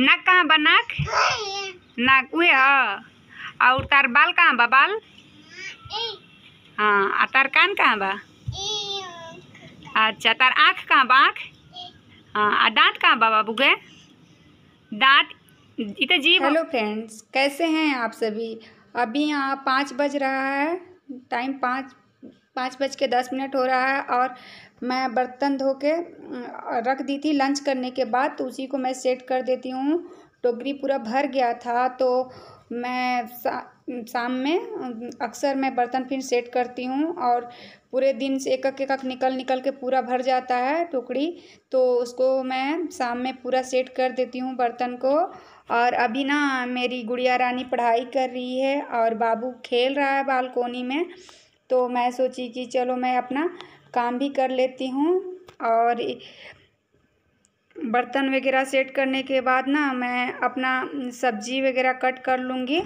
नाक कहाँ बा नाक नाक उ और तार बाल कहाँ बा बाल हाँ तार कान कहाँ बा अच्छा तार आँख कहाँ बा आँख हाँ दाँत कहाँ बा बाबू के दाँत इत जी हेलो फ्रेंड्स कैसे हैं आप सभी अभी यहाँ पाँच बज रहा है टाइम पाँच पाँच बज के दस मिनट हो रहा है और मैं बर्तन धो के रख दी थी लंच करने के बाद तो उसी को मैं सेट कर देती हूँ टोकरी पूरा भर गया था तो मैं सा, शाम में अक्सर मैं बर्तन फिर सेट करती हूँ और पूरे दिन से एक एक एक निकल निकल के पूरा भर जाता है टोकरी तो उसको मैं शाम में पूरा सेट कर देती हूँ बर्तन को और अभी ना मेरी गुड़िया रानी पढ़ाई कर रही है और बाबू खेल रहा है बालकोनी में तो मैं सोची कि चलो मैं अपना काम भी कर लेती हूँ और बर्तन वगैरह सेट करने के बाद ना मैं अपना सब्जी वगैरह कट कर लूँगी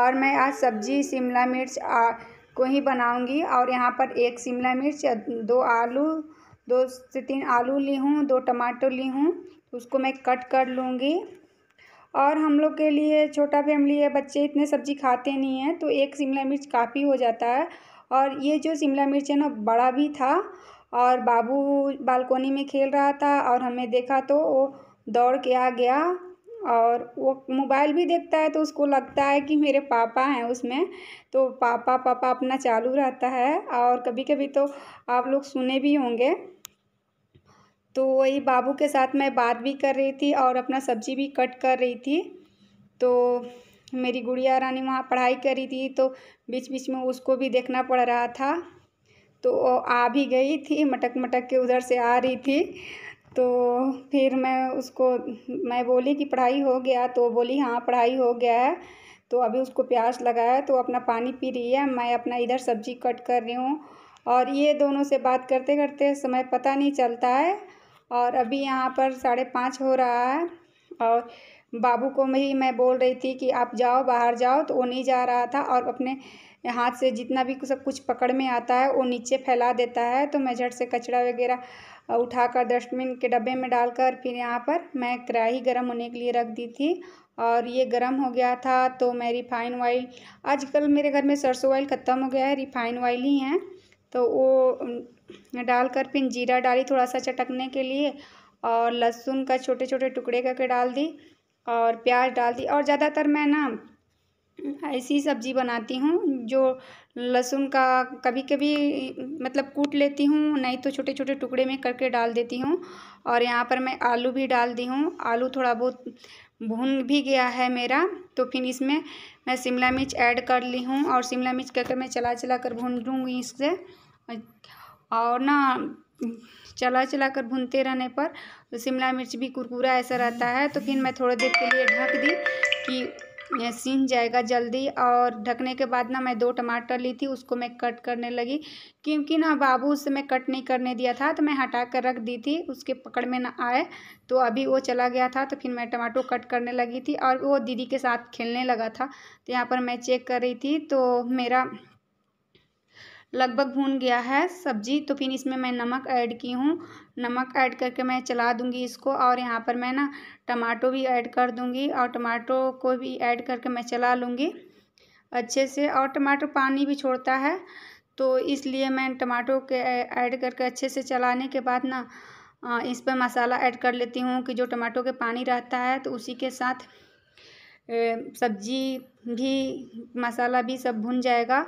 और मैं आज सब्जी शिमला मिर्च आ, को ही बनाऊँगी और यहाँ पर एक शिमला मिर्च दो आलू दो से तीन आलू ली हूँ दो टमाटर ली हूँ उसको मैं कट कर लूँगी और हम लोग के लिए छोटा फैमिली है बच्चे इतने सब्ज़ी खाते नहीं हैं तो एक शिमला मिर्च काफ़ी हो जाता है और ये जो शिमला मिर्च है ना बड़ा भी था और बाबू बालकोनी में खेल रहा था और हमें देखा तो वो दौड़ के आ गया और वो मोबाइल भी देखता है तो उसको लगता है कि मेरे पापा हैं उसमें तो पापा पापा अपना चालू रहता है और कभी कभी तो आप लोग सुने भी होंगे तो वही बाबू के साथ मैं बात भी कर रही थी और अपना सब्जी भी कट कर रही थी तो मेरी गुड़िया रानी वहाँ पढ़ाई कर रही थी तो बीच बीच में उसको भी देखना पड़ रहा था तो आ भी गई थी मटक मटक के उधर से आ रही थी तो फिर मैं उसको मैं बोली कि पढ़ाई हो गया तो बोली हाँ पढ़ाई हो गया है तो अभी उसको प्यास लगा है तो अपना पानी पी रही है मैं अपना इधर सब्जी कट कर रही हूँ और ये दोनों से बात करते करते समय पता नहीं चलता है और अभी यहाँ पर साढ़े पाँच हो रहा है और बाबू को भी मैं बोल रही थी कि आप जाओ बाहर जाओ तो वो नहीं जा रहा था और अपने हाथ से जितना भी सब कुछ पकड़ में आता है वो नीचे फैला देता है तो मैं झट से कचरा वगैरह उठाकर डस्टबिन के डब्बे में डालकर फिर यहाँ पर मैं कढ़ाई गर्म होने के लिए रख दी थी और ये गर्म हो गया था तो मैं रिफाइन ऑयल आजकल मेरे घर में सरसों ऑयल ख़त्म हो गया है रिफाइन ऑयल ही हैं तो वो डालकर फिर जीरा डाली थोड़ा सा चटकने के लिए और लहसुन का छोटे छोटे टुकड़े करके डाल दी और प्याज डाल दी और ज़्यादातर मैं ना ऐसी सब्ज़ी बनाती हूँ जो लहसुन का कभी कभी मतलब कूट लेती हूँ नहीं तो छोटे छोटे टुकड़े में करके डाल देती हूँ और यहाँ पर मैं आलू भी डाल दी हूँ आलू थोड़ा बहुत भून भी गया है मेरा तो फिर इसमें मैं शिमला मिर्च ऐड कर ली हूँ और शिमला मिर्च करके मैं चला चला कर भून लूँगी इससे और ना चला चला कर भूनते रहने पर शिमला मिर्च भी कुरकुरा ऐसा रहता है तो फिर मैं थोड़ा देर के लिए ढक दी कि सीन जाएगा जल्दी और ढकने के बाद ना मैं दो टमाटर ली थी उसको मैं कट करने लगी क्योंकि ना बाबू उससे मैं कट नहीं करने दिया था तो मैं हटा कर रख दी थी उसके पकड़ में ना आए तो अभी वो चला गया था तो फिर मैं टमाटो कट करने लगी थी और वो दीदी के साथ खेलने लगा था तो यहाँ पर मैं चेक कर रही थी तो मेरा लगभग भून गया है सब्जी तो फिर इसमें मैं नमक ऐड की हूँ नमक ऐड करके मैं चला दूँगी इसको और यहाँ पर मैं ना टमाटो भी ऐड कर दूँगी और टमाटो को भी ऐड करके मैं चला लूँगी अच्छे से और टमाटो पानी भी छोड़ता है तो इसलिए मैं टमाटो के ऐड करके अच्छे से चलाने के बाद ना इस पर मसाला ऐड कर लेती हूँ कि जो टमाटो के पानी रहता है तो उसी के साथ सब्जी भी मसाला भी सब भुन जाएगा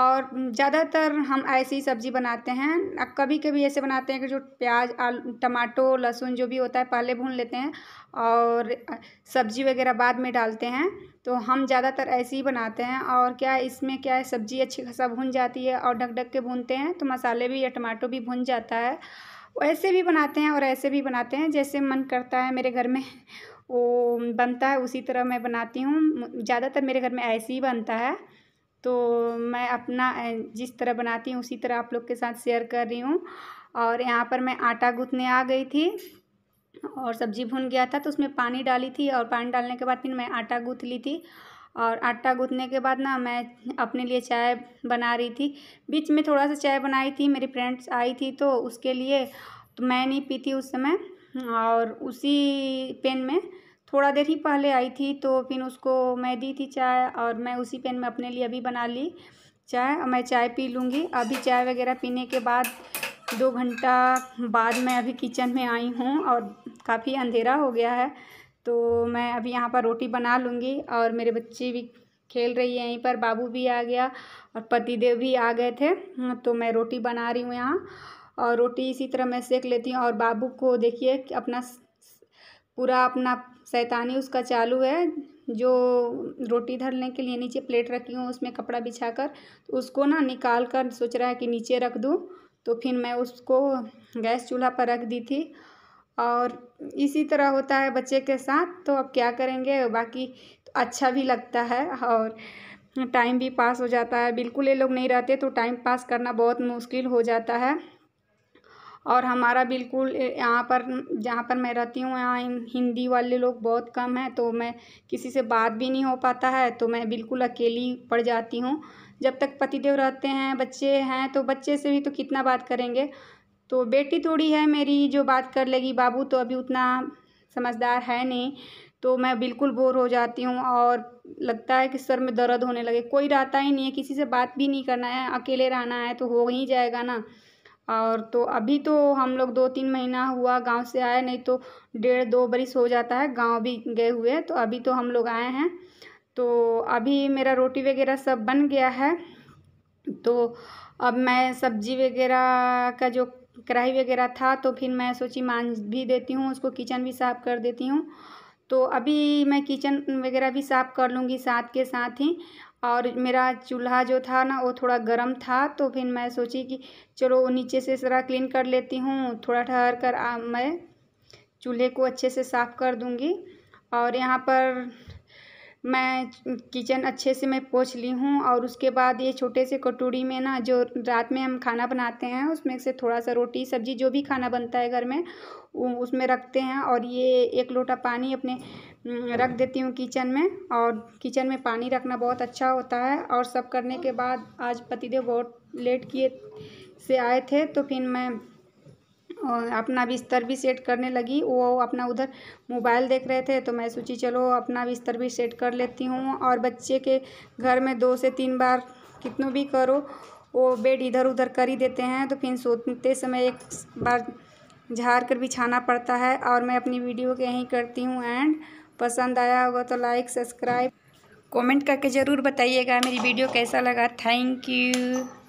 और ज़्यादातर हम ऐसी ही सब्ज़ी बनाते हैं कभी कभी ऐसे बनाते हैं कि जो प्याज आलू टमाटो लहसुन जो भी होता है पहले भून लेते हैं और सब्ज़ी वगैरह बाद में डालते हैं तो हम ज़्यादातर ऐसे ही बनाते हैं और क्या इसमें क्या है सब्ज़ी अच्छी खासा भुन जाती है और ढक ढक के भूनते हैं तो मसाले भी या टमाटो भी भुन जाता है ऐसे भी बनाते हैं और ऐसे भी बनाते हैं जैसे मन करता है मेरे घर में वो बनता है उसी तरह मैं बनाती हूँ ज़्यादातर मेरे घर में ऐसे ही बनता है तो मैं अपना जिस तरह बनाती हूँ उसी तरह आप लोग के साथ शेयर कर रही हूँ और यहाँ पर मैं आटा गूँथने आ गई थी और सब्जी भुन गया था तो उसमें पानी डाली थी और पानी डालने के बाद फिर मैं आटा गूँथ ली थी और आटा गूँथने के बाद ना मैं अपने लिए चाय बना रही थी बीच में थोड़ा सा चाय बनाई थी मेरी फ्रेंड्स आई थी तो उसके लिए तो मैं नहीं पी थी उस समय और उसी पेन में थोड़ा देर ही पहले आई थी तो फिर उसको मैं दी थी चाय और मैं उसी पेन में अपने लिए अभी बना ली चाय और मैं चाय पी लूँगी अभी चाय वगैरह पीने के बाद दो घंटा बाद मैं अभी किचन में आई हूँ और काफ़ी अंधेरा हो गया है तो मैं अभी यहाँ पर रोटी बना लूँगी और मेरे बच्चे भी खेल रही है यहीं पर बाबू भी आ गया और पतिदेव भी आ गए थे तो मैं रोटी बना रही हूँ यहाँ और रोटी इसी तरह मैं सेक लेती हूँ और बाबू को देखिए अपना पूरा अपना सैतानी उसका चालू है जो रोटी धरने के लिए नीचे प्लेट रखी हूँ उसमें कपड़ा बिछा कर तो उसको ना निकाल कर सोच रहा है कि नीचे रख दूँ तो फिर मैं उसको गैस चूल्हा पर रख दी थी और इसी तरह होता है बच्चे के साथ तो अब क्या करेंगे बाकी तो अच्छा भी लगता है और टाइम भी पास हो जाता है बिल्कुल ये लोग नहीं रहते तो टाइम पास करना बहुत मुश्किल हो जाता है और हमारा बिल्कुल यहाँ पर जहाँ पर मैं रहती हूँ यहाँ हिंदी वाले लोग बहुत कम हैं तो मैं किसी से बात भी नहीं हो पाता है तो मैं बिल्कुल अकेली पड़ जाती हूँ जब तक पतिदेव रहते हैं बच्चे हैं तो बच्चे से भी तो कितना बात करेंगे तो बेटी थोड़ी है मेरी जो बात कर लेगी बाबू तो अभी उतना समझदार है नहीं तो मैं बिल्कुल बोर हो जाती हूँ और लगता है कि सर में दर्द होने लगे कोई रहता ही नहीं है किसी से बात भी नहीं करना है अकेले रहना है तो हो ही जाएगा ना और तो अभी तो हम लोग दो तीन महीना हुआ गांव से आए नहीं तो डेढ़ दो बरिस हो जाता है गांव भी गए हुए तो अभी तो हम लोग आए हैं तो अभी मेरा रोटी वगैरह सब बन गया है तो अब मैं सब्जी वगैरह का जो कढ़ाई वगैरह था तो फिर मैं सोची मान भी देती हूँ उसको किचन भी साफ़ कर देती हूँ तो अभी मैं किचन वगैरह भी साफ़ कर लूँगी साथ के साथ ही और मेरा चूल्हा जो था ना वो थोड़ा गर्म था तो फिर मैं सोची कि चलो नीचे से ज़रा क्लीन कर लेती हूँ थोड़ा ठहर कर आ, मैं चूल्हे को अच्छे से साफ़ कर दूँगी और यहाँ पर मैं किचन अच्छे से मैं पोछ ली हूँ और उसके बाद ये छोटे से कटोरी में ना जो रात में हम खाना बनाते हैं उसमें से थोड़ा सा रोटी सब्जी जो भी खाना बनता है घर में उसमें रखते हैं और ये एक लोटा पानी अपने रख देती हूँ किचन में और किचन में पानी रखना बहुत अच्छा होता है और सब करने के बाद आज पतिदेव बहुत लेट किए से आए थे तो फिर मैं अपना बिस्तर भी सेट करने लगी वो अपना उधर मोबाइल देख रहे थे तो मैं सोची चलो अपना बिस्तर भी सेट कर लेती हूँ और बच्चे के घर में दो से तीन बार कितनों भी करो वो बेड इधर उधर कर ही देते हैं तो फिर सोते समय एक बार झाड़ कर बिछाना पड़ता है और मैं अपनी वीडियो के यहीं करती हूँ एंड पसंद आया होगा तो लाइक सब्सक्राइब कमेंट करके ज़रूर बताइएगा मेरी वीडियो कैसा लगा थैंक यू